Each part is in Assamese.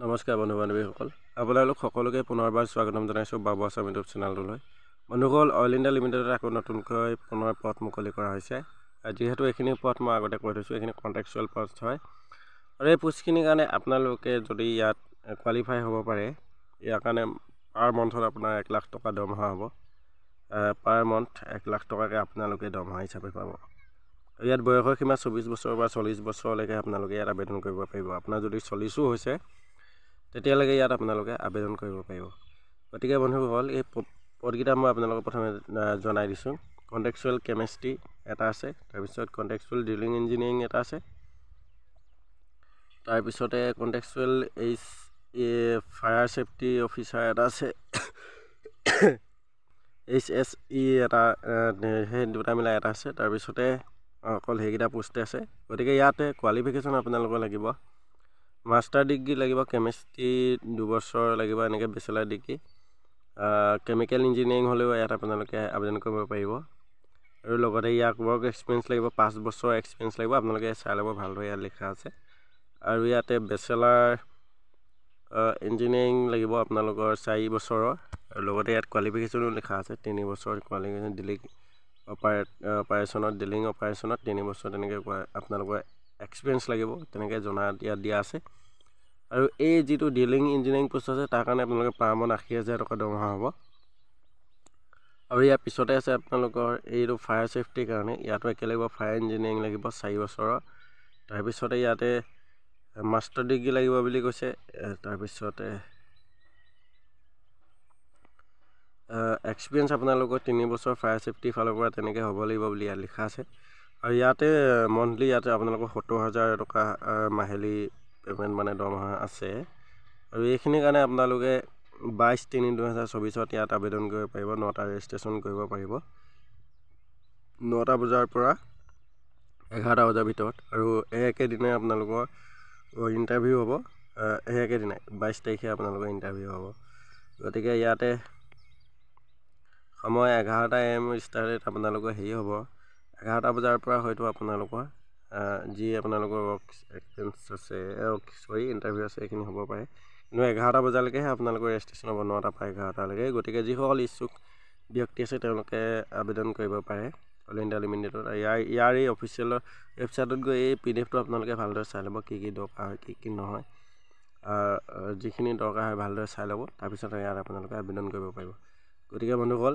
নমস্কাৰ বন্ধু বান্ধৱীসকল আপোনালোক সকলোকে পুনৰবাৰ স্বাগতম জনাইছোঁ বাবু আছাম ইউটিউব চেনেলটোলৈ বন্ধুসকল অইল ইণ্ডিয়া লিমিটেডত আকৌ নতুনকৈ পুনৰ পথ মুকলি কৰা হৈছে যিহেতু এইখিনি পথ মই আগতে কৈ থৈছোঁ এইখিনি কণ্টেকচুৱেল পথ হয় আৰু এই পোষ্টখিনিৰ কাৰণে আপোনালোকে যদি ইয়াত কোৱালিফাই হ'ব পাৰে ইয়াৰ কাৰণে পাৰ মন্থত আপোনাৰ এক লাখ টকা দৰমহা হ'ব পাৰ মন্থ এক লাখ টকাকৈ আপোনালোকে দৰমহা হিচাপে পাব আৰু ইয়াত বয়সৰ সীমা চৌব্বিছ বছৰৰ পৰা চল্লিছ বছৰলৈকে আপোনালোকে ইয়াত আবেদন কৰিব পাৰিব আপোনাৰ যদি চল্লিছো হৈছে তেতিয়ালৈকে ইয়াত আপোনালোকে আবেদন কৰিব পাৰিব গতিকে বন্ধুসকল এই পদকেইটা মই আপোনালোকক প্ৰথমে জনাই দিছোঁ কণ্টেকচুৱেল কেমেষ্ট্ৰি এটা আছে তাৰপিছত কণ্টেকচুৱেল ড্ৰিলিং ইঞ্জিনিয়াৰিং এটা আছে তাৰপিছতে কণ্টেকচুৱেল এই ফায়াৰ ছেফটি অফিচাৰ এটা আছে এইচ এছ ই এটা সেই দুটা মিলাই এটা আছে তাৰপিছতে অকল সেইকেইটা পোষ্টে আছে গতিকে ইয়াতে কোৱালিফিকেশ্যন আপোনালোকৰ লাগিব মাষ্টাৰ ডিগ্ৰী লাগিব কেমেষ্ট্ৰি দুবছৰ লাগিব এনেকৈ বেচেলাৰ ডিগ্ৰী কেমিকেল ইঞ্জিনিয়াৰিং হ'লেও ইয়াত আপোনালোকে আবেদন কৰিব পাৰিব আৰু লগতে ইয়াক ৱৰ্ক এক্সপিৰিয়েঞ্চ লাগিব পাঁচ বছৰ এক্সপিৰিয়েঞ্চ লাগিব আপোনালোকে চাই ল'ব ভালদৰে ইয়াত লিখা আছে আৰু ইয়াতে বেচেলাৰ ইঞ্জিনিয়াৰিং লাগিব আপোনালোকৰ চাৰি বছৰৰ আৰু লগতে ইয়াত কোৱালিফিকেশ্যনো লিখা আছে তিনি বছৰ কোৱালিফিকেশ্যন ডিলিং অপাৰে অপাৰেশ্যনত ডিলিং অপাৰেশ্যনত তিনি বছৰ তেনেকৈ আপোনালোকৰ এক্সপিৰিয়েঞ্চ লাগিব তেনেকৈ জনা দিয়া দিয়া আছে আৰু এই যিটো ডিলিং ইঞ্জিনিয়াৰিং পোষ্ট আছে তাৰ কাৰণে আপোনালোকে পাৰ মন আশী হাজাৰ টকা দৰমহা হ'ব আৰু ইয়াৰ পিছতে আছে আপোনালোকৰ এইটো ফায়াৰ ছেফটিৰ কাৰণে ইয়াতো একে লাগিব ফায়াৰ ইঞ্জিনিয়াৰিং লাগিব চাৰি বছৰৰ তাৰপিছতে ইয়াতে মাষ্টাৰ ডিগ্ৰী লাগিব বুলি কৈছে তাৰপিছতে এক্সপিৰিয়েঞ্চ আপোনালোকৰ তিনি বছৰ ফায়াৰ ছেফটিৰ ফালৰ পৰা তেনেকৈ হ'ব লাগিব বুলি ইয়াত লিখা আছে আৰু ইয়াতে মন্থলি ইয়াতে আপোনালোকৰ সত্তৰ হাজাৰ টকা মাহিলী পে'মেণ্ট মানে দৰমহা আছে আৰু এইখিনিৰ কাৰণে আপোনালোকে বাইছ তিনি দুহেজাৰ চৌবিছত ইয়াত আবেদন কৰিব পাৰিব নটা ৰেজিষ্ট্ৰেশ্যন কৰিব পাৰিব নটা বজাৰ পৰা এঘাৰটা বজাৰ ভিতৰত আৰু একেদিনাই আপোনালোকৰ ইণ্টাৰভিউ হ'ব একেদিনাই বাইছ তাৰিখে আপোনালোকৰ ইণ্টাৰভিউ হ'ব গতিকে ইয়াতে সময় এঘাৰটা এ এম ষ্টাৰ্টেড আপোনালোকৰ হেৰি হ'ব এঘাৰটা বজাৰ পৰা হয়তো আপোনালোকৰ যি আপোনালোকৰ ৱৰ্ক এক্সপেঞ্চ আছে চৰি ইণ্টাৰভিউ আছে সেইখিনি হ'ব পাৰে কিন্তু এঘাৰটা বজালৈকেহে আপোনালোকৰ ৰেজিষ্ট্ৰেশ্যন হ'ব নটাৰ পৰা এঘাৰটালৈকে গতিকে যিসকল ইচ্ছুক ব্যক্তি আছে তেওঁলোকে আবেদন কৰিব পাৰে অল ইণ্ডিয়া লিমিটেডত ইয়াৰ ইয়াৰ এই অফিচিয়েল ৱেবছাইটত গৈ এই পি ডি এফটো আপোনালোকে ভালদৰে চাই ল'ব কি কি দৰকাৰ হয় কি কি নহয় যিখিনি দৰকাৰ হয় ভালদৰে চাই ল'ব তাৰপিছত ইয়াত আপোনালোকে আবেদন কৰিব পাৰিব গতিকে বন্ধুসকল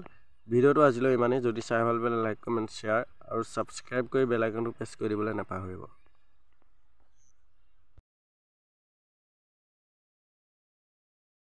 ভিডিঅ'টো আজিলৈ ইমানেই যদি চাই ভাল পালে লাইক কমেণ্ট শ্বেয়াৰ আৰু ছাবস্ক্ৰাইব কৰি বেলাইকনটো প্ৰেছ কৰি দিবলৈ নাপাহৰিব